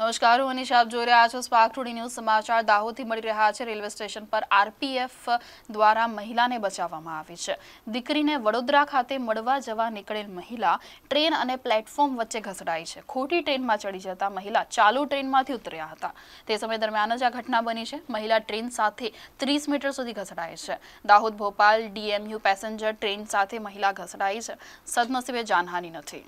નમસ્કાર હું અનિશા આપ જોઈ રહ્યા છો સ્પાર્ક ટુડી ન્યૂઝ સમાચાર દાહોદથી મળી રહ્યા છે રેલવે સ્ટેશન પર આરપીએફ દ્વારા મહિલાને બચાવવામાં આવી છે દીકરીને વડોદરા ખાતે મળવા જવા નીકળેલ મહિલા ટ્રેન અને પ્લેટફોર્મ વચ્ચે ઘસડાઈ છે ખોટી ટ્રેનમાં ચડી જતા મહિલા ચાલુ ટ્રેનમાંથી ઉતર્યા હતા તે સમય દરમિયાન જ આ ઘટના બની છે મહિલા ટ્રેન સાથે ત્રીસ મીટર સુધી ઘસડાઈ છે Dahod Bhopal DMU passenger train સાથે મહિલા ઘસડાઈ છે સદનસીબે જાનહાની નથી